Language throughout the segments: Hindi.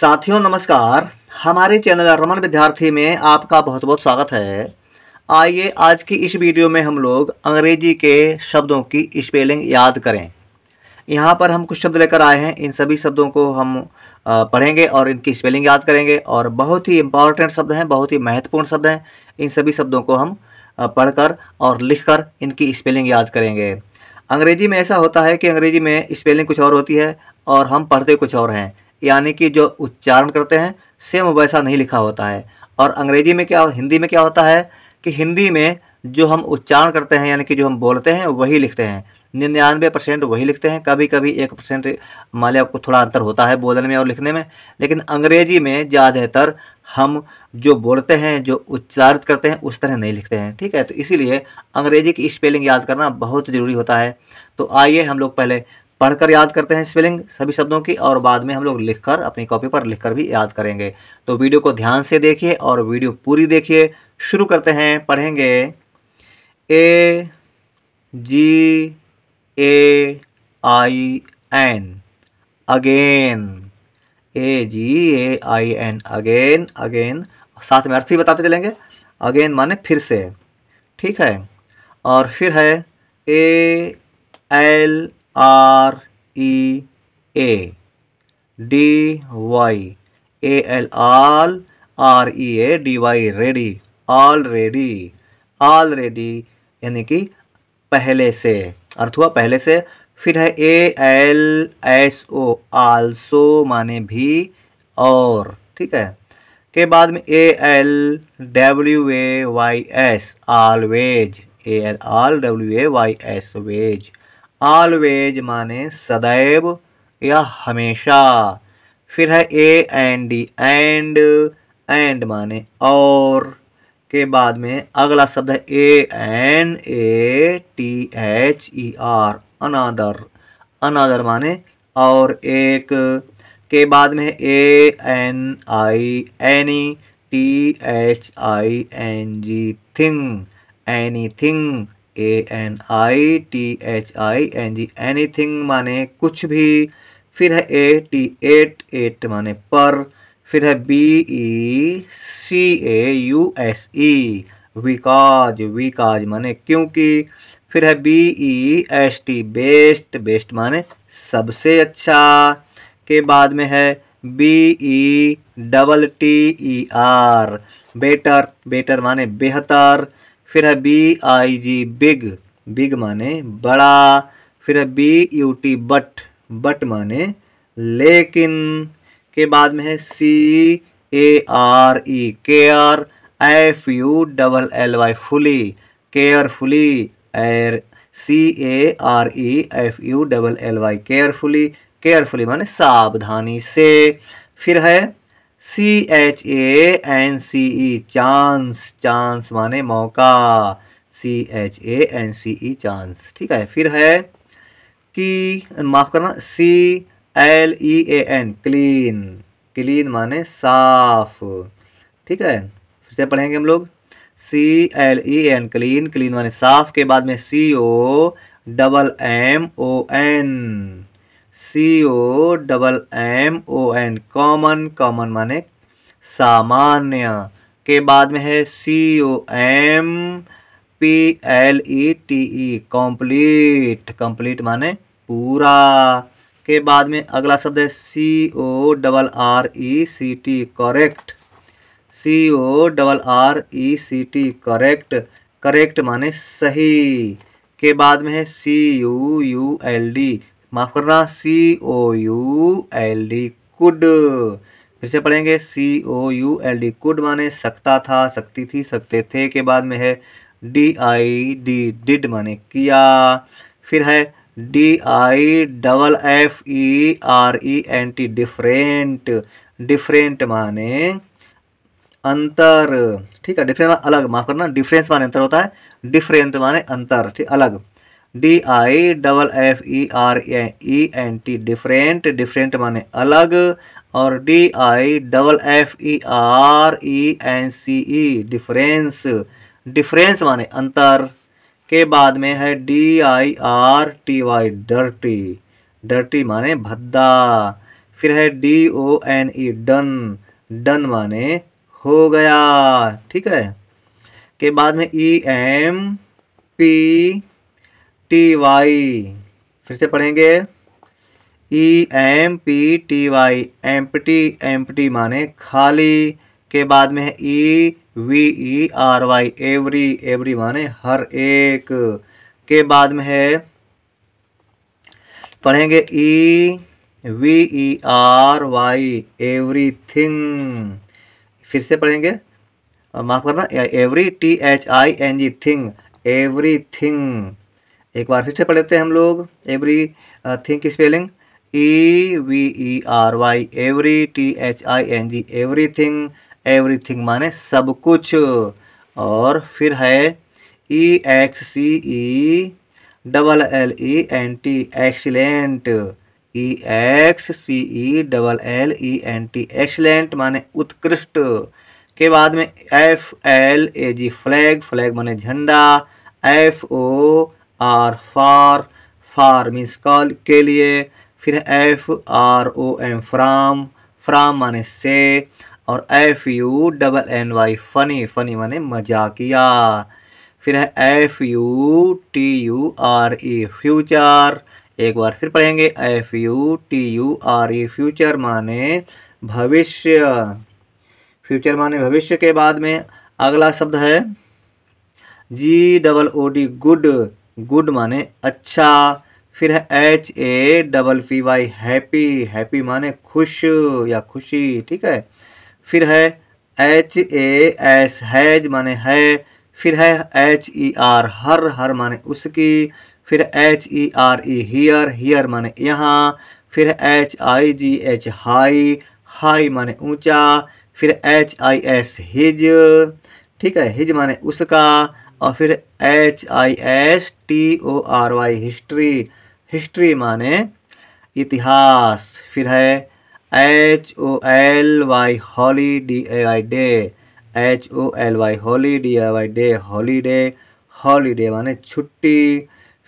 साथियों नमस्कार हमारे चैनल रमन विद्यार्थी में आपका बहुत बहुत स्वागत है आइए आज की इस वीडियो में हम लोग अंग्रेजी के शब्दों की स्पेलिंग याद करें यहाँ पर हम कुछ शब्द लेकर आए हैं इन सभी शब्दों को हम पढ़ेंगे और इनकी स्पेलिंग याद करेंगे और बहुत ही इम्पॉर्टेंट शब्द हैं बहुत ही महत्वपूर्ण शब्द हैं इन सभी शब्दों को हम पढ़कर और लिखकर इनकी स्पेलिंग याद करेंगे अंग्रेजी में ऐसा होता है कि अंग्रेजी में स्पेलिंग कुछ और होती है और हम पढ़ते कुछ और हैं यानी कि जो उच्चारण करते हैं सेम वैसा नहीं लिखा होता है और अंग्रेजी में क्या हिंदी में क्या होता है कि हिंदी में जो हम उच्चारण करते हैं यानी कि जो हम बोलते हैं वही लिखते हैं निन्यानवे परसेंट वही लिखते हैं कभी कभी एक परसेंट मान लिया आपको थोड़ा अंतर होता है बोलने में और लिखने में लेकिन अंग्रेजी में ज़्यादातर हम जो बोलते हैं जो उच्चारित करते हैं उस तरह नहीं लिखते हैं ठीक है तो इसीलिए अंग्रेजी की स्पेलिंग याद करना बहुत ज़रूरी होता है तो आइए हम लोग पहले पढ़कर याद करते हैं स्पेलिंग सभी शब्दों की और बाद में हम लोग लिखकर अपनी कॉपी पर लिखकर भी याद करेंगे तो वीडियो को ध्यान से देखिए और वीडियो पूरी देखिए शुरू करते हैं पढ़ेंगे A G A I N again A G A I N again again साथ में अर्थ भी बताते चलेंगे अगेन माने फिर से ठीक है और फिर है A L R E A D Y A L all R E A D Y ready all ready already ready यानी कि पहले से अर्थ हुआ पहले से फिर है ए एल एस ओ आल सो माने भी और ठीक है के बाद में A L W A Y S always A L all W A Y S ways always माने सदैव या हमेशा फिर है A and D and and माने और के बाद में अगला शब्द है A N A T H E R another another माने और एक के बाद में A N I any T H I N G thing any thing A N I T H I N G anything माने कुछ भी फिर है ए टी एट एट माने पर फिर है B E C A U S E because because माने क्योंकि फिर है B E S T best best माने सबसे अच्छा के बाद में है B E double T E R better better माने बेहतर फिर है B I G big big माने बड़ा फिर है B U T but but माने लेकिन के बाद में है C A R E care F U double L Y fully carefully uh C A R E F U double L Y carefully carefully माने सावधानी से फिर है C H A N C E chance chance माने मौका C H A N C E chance ठीक है फिर है कि माफ़ करना C L E A N clean clean माने साफ ठीक है फिर से पढ़ेंगे हम लोग C L E N clean clean माने साफ के बाद में C O double M O N C O double M O N common common माने सामान्य के बाद में है C O M P L E T E complete complete माने पूरा के बाद में अगला शब्द है C O double R E C T correct C O double R E C T correct correct माने सही के बाद में है C U U L D माफ़ करना सी O U L D could फिर से पढ़ेंगे C O U L D could माने सकता था सकती थी सकते थे के बाद में है डी आई डी डिड माने किया फिर है D I double F E R E N T different different माने अंतर ठीक है डिफरेंट अलग माफ करना डिफरेंस माने अंतर होता है डिफरेंट माने अंतर ठीक अलग D I double F E R E N T different different माने अलग और D I double F E R E N C E difference difference माने अंतर के बाद में है D I R T Y dirty dirty माने भद्दा फिर है D O N E done done माने हो गया ठीक है के बाद में E M P T Y फिर से पढ़ेंगे ई M P T Y empty माने खाली के बाद में है E V E R Y every every माने हर एक के बाद में है पढ़ेंगे E V E R Y everything फिर से पढ़ेंगे माफ़ करना every T H I N G thing everything एक बार फिर से पढ़ लेते हैं हम लोग everything spelling E V E R Y every T H I N ji everything everything माने सब कुछ और फिर है E X C E double L E N T excellent E X C E double L E N T excellent माने उत्कृष्ट के बाद में F L A G flag flag माने झंडा F O R for for means call के लिए फिर F R O M from from माने से और F U double N Y funny funny माने मजाकिया फिर है F U T U R E future एक बार फिर पढ़ेंगे F U T U R E future माने भविष्य फ्यूचर माने भविष्य के बाद में अगला शब्द है G double O D good good माने अच्छा फिर है H A double P Y happy happy माने खुश या खुशी ठीक है फिर है एच ए एस हैज माने है फिर है एच ई आर हर हर माने उसकी फिर H E R E here here माने यहाँ फिर H I G H high high माने ऊंचा फिर एच आई एस हिज ठीक है हिज माने उसका और फिर H I S T O R Y history history माने इतिहास फिर है H O L Y holy D A I day H O L Y holy D A Y day holiday holiday माने छुट्टी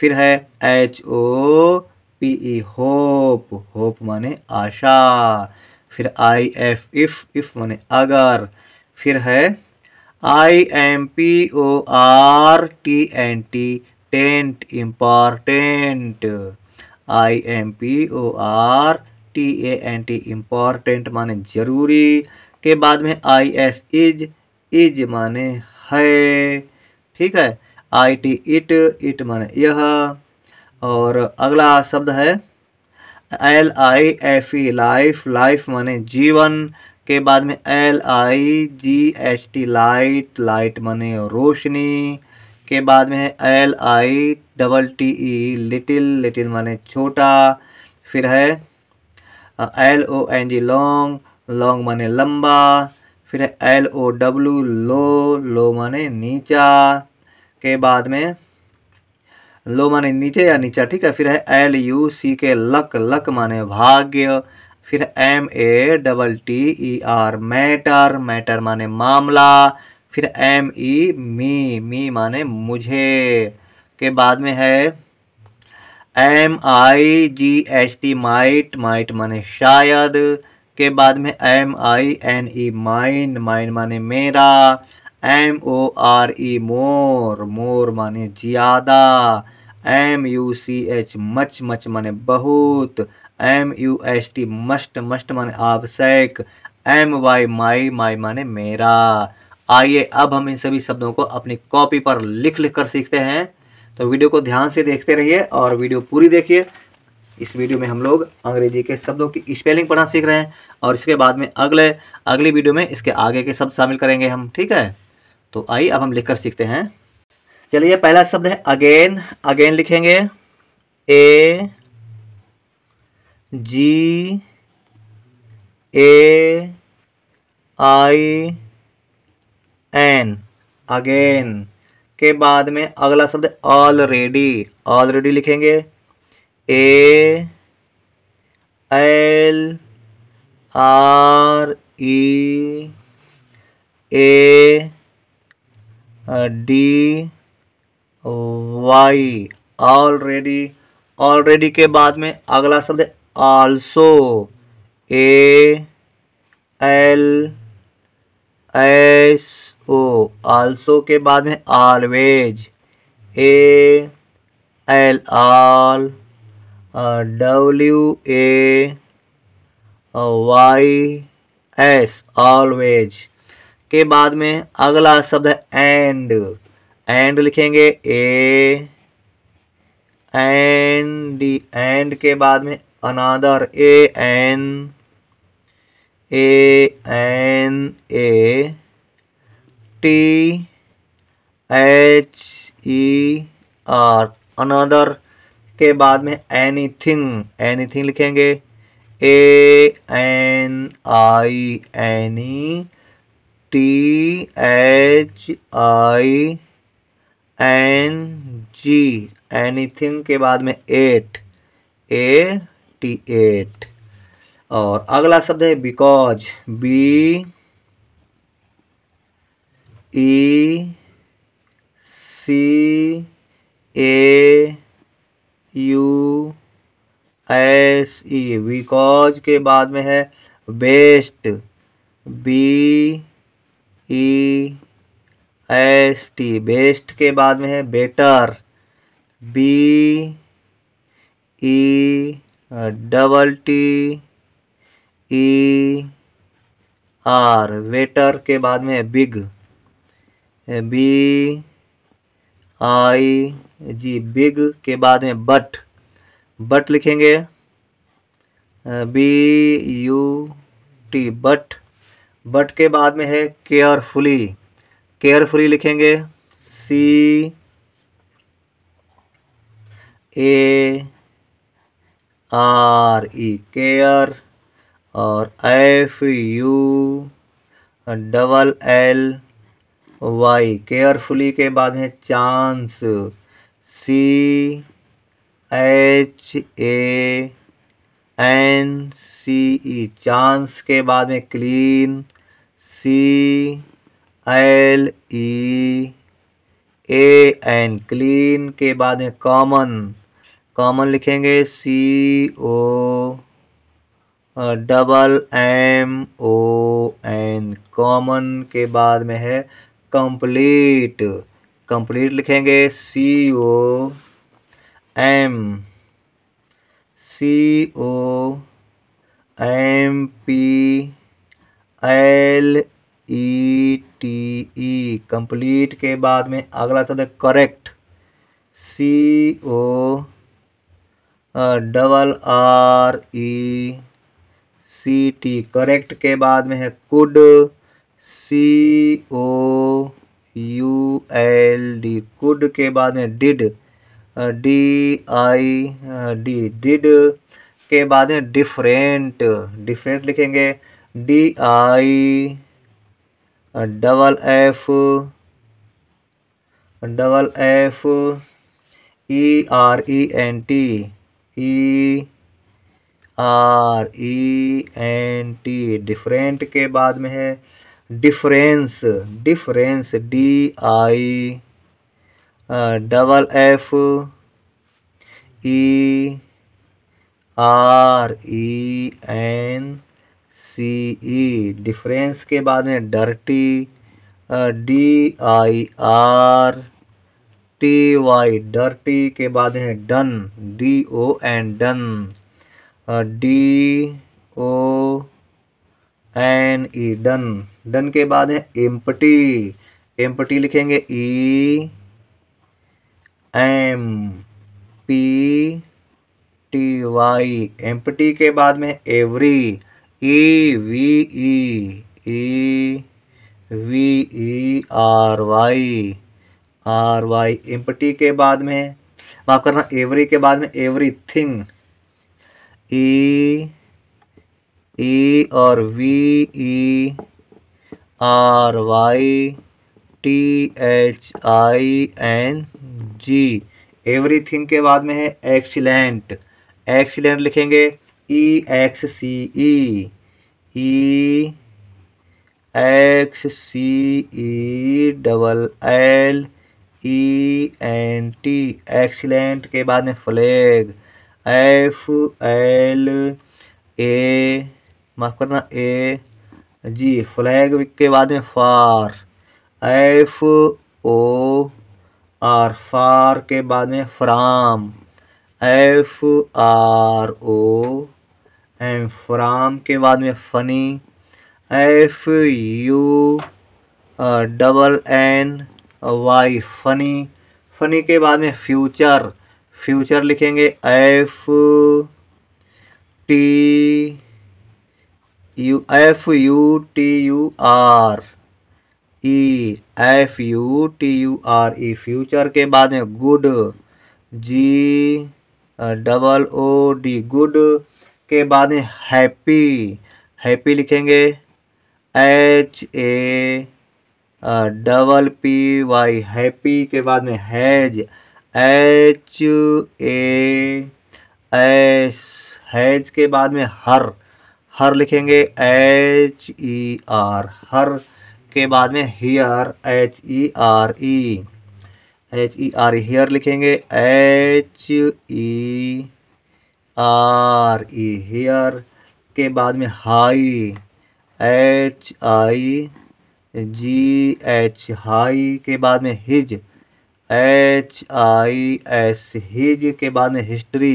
फिर है H O P E hope hope माने आशा फिर आई एफ इफ इफ माने अगर फिर है I M P O R T N T tent important I M P O R T A N T important माने जरूरी के बाद में आई एस इज इज माने है ठीक है आई टी इट इट माने यह और अगला शब्द है L I F E life life माने जीवन के बाद में L I G H T light light मने रोशनी के बाद में है L I double T E little little मने छोटा फिर है L O N G long long मने लंबा फिर है एल ओ डब्ल्यू लो लो मने नीचा के बाद में लो माने नीचे या नीचा ठीक है फिर है एल यू सी के लक लक माने भाग्य फिर M A double T E R matter matter माने मामला फिर एम ई मी मी माने मुझे के बाद में है M I G H T might might माने शायद के बाद में M I N E mind mind माने मेरा एम ओ आर ई मोर मोर माने ज़्यादा M U C H much much माने बहुत M U S T must must माने आवश्यक एम वाई माई माई माने मेरा आइए अब हम इन सभी शब्दों को अपनी कॉपी पर लिख लिख कर सीखते हैं तो वीडियो को ध्यान से देखते रहिए और वीडियो पूरी देखिए इस वीडियो में हम लोग अंग्रेजी के शब्दों की स्पेलिंग पढ़ना सीख रहे हैं और इसके बाद में अगले अगली वीडियो में इसके आगे के शब्द शामिल करेंगे हम ठीक है तो आइए अब हम लिख कर सीखते हैं चलिए पहला शब्द है अगेन अगेन लिखेंगे ए G A I N again के बाद में अगला शब्द ऑलरेडी ऑलरेडी लिखेंगे A L R E A D Y already already के बाद में अगला शब्द also A L S O also के बाद में always A L all W A Y S always के बाद में अगला शब्द है एंड एंड लिखेंगे ए एंड एंड के बाद में another A N A N A T H E R another के बाद में एनीथिंग एनीथिंग लिखेंगे A N I any T H I N G anything के बाद में एट ए फिफ्टी एट और अगला शब्द है because B E C A U S E because के बाद में है best B E S T best के बाद में है better B E double T E R waiter के बाद में है big B I G big के बाद में बट बट लिखेंगे B U T but but के बाद में है केयरफुली केयरफुली लिखेंगे C A R E care और F U double L Y carefully के बाद में chance C H A N C E chance के बाद में clean C L E A N clean के बाद में कॉमन कॉमन लिखेंगे C O double M O N common के बाद में है कंप्लीट कंप्लीट लिखेंगे C O M C O M P L E T E complete के बाद में अगला शब्द correct C O double R E C T correct के बाद में है could C O U L D could के बाद में did D I D did के बाद में डिफरेंट डिफरेंट लिखेंगे D I double F double F E R E N T E R E N T different के बाद में है difference difference D I double F E R E N C E difference के बाद में dirty D I R T Y dirty के बाद है done D O N done D O N E done done के बाद है एम्पटी एम्पटी लिखेंगे E M P T Y empty के बाद में every E V E E V E R Y R Y empty के बाद में माफ करना एवरी के बाद में एवरी थिंग ई और V E R Y T H I N G everything के बाद में है एक्सीलेंट एक्सीलेंट लिखेंगे E X C E E X C E double L E N T excellent के बाद में फ्लैग एफ एल ए माफ करना ए जी फ्लैग के बाद में फार एफ ओ आर फार के बाद में from F R O M from के बाद में funny F U double N Y funny funny के बाद में फ्यूचर फ्यूचर लिखेंगे F T U F U T U R E F U T U R E future के बाद में good G double O D good के बाद में हैप्पी हैप्पी लिखेंगे H A double P Y happy के बाद में has H A S has के बाद में हर हर लिखेंगे एच ई आर हर के बाद में here H E R E H E R E here लिखेंगे H E R E here के बाद में high H I G H high के बाद में his H I S his के बाद में history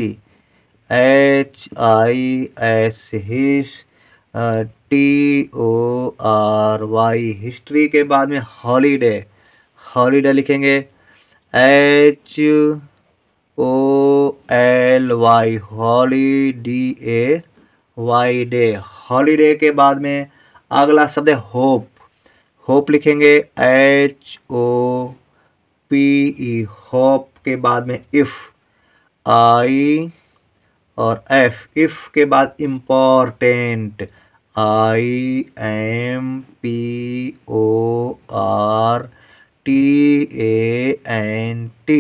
H I S his T O R Y history के बाद में हॉलीडे हॉलीडे लिखेंगे H O L Y holy D A Y day holiday के बाद में अगला शब्द है होप होप लिखेंगे H O P E hope के बाद में इफ़ आई और एफ इफ़ के बाद important I M P O R T A N T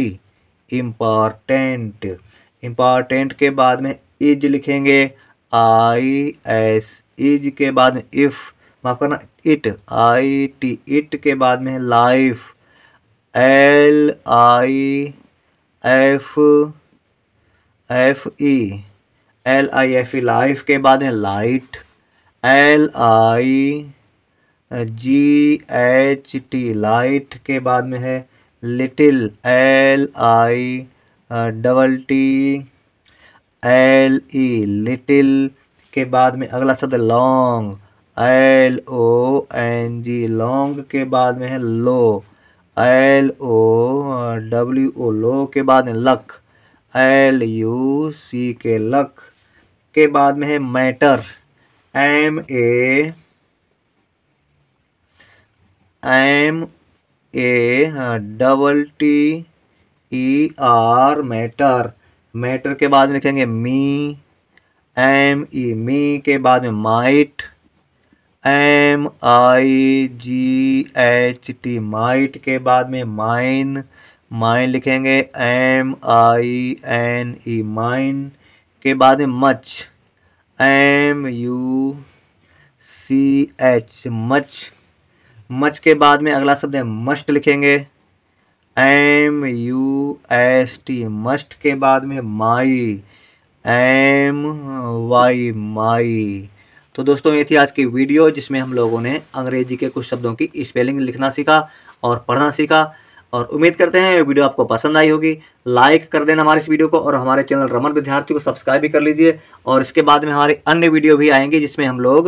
important important के बाद में इज लिखेंगे आई एस इज के बाद में इफ़ माफ करना इट आई टी इट के बाद में है life L I F F E L I F E life के बाद में light L I G H T light के बाद में है little L I double T L E little के बाद में अगला शब्द long L O N G long के बाद में है लो एल ओ डब्ल्यू ओ लो के बाद में लक एल यू सी के लक के बाद में है matter M A M A double T E R matter matter के बाद में लिखेंगे मी एम ई मी के बाद में might M I G H T might के बाद में माइन माइन लिखेंगे M I N E mine के बाद में much M U C H much much के बाद में अगला शब्द है मस्ट लिखेंगे M U S T must के बाद में माई एम वाई माई तो दोस्तों ये थी आज की वीडियो जिसमें हम लोगों ने अंग्रेजी के कुछ शब्दों की स्पेलिंग लिखना सीखा और पढ़ना सीखा और उम्मीद करते हैं ये वीडियो आपको पसंद आई होगी लाइक कर देना हमारे इस वीडियो को और हमारे चैनल रमन विद्यार्थी को सब्सक्राइब भी कर लीजिए और इसके बाद में हमारी अन्य वीडियो भी आएंगी जिसमें हम लोग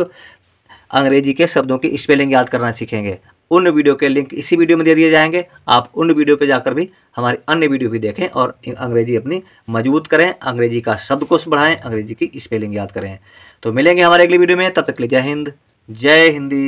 अंग्रेजी के शब्दों की स्पेलिंग याद करना सीखेंगे उन वीडियो के लिंक इसी वीडियो में दे दिए जाएंगे आप उन वीडियो पर जाकर भी हमारी अन्य वीडियो भी देखें और अंग्रेजी अपनी मजबूत करें अंग्रेजी का शब्दकोश बढ़ाएं अंग्रेजी की स्पेलिंग याद करें तो मिलेंगे हमारे अगली वीडियो में तब तक के लिए जय हिंद जय हिंदी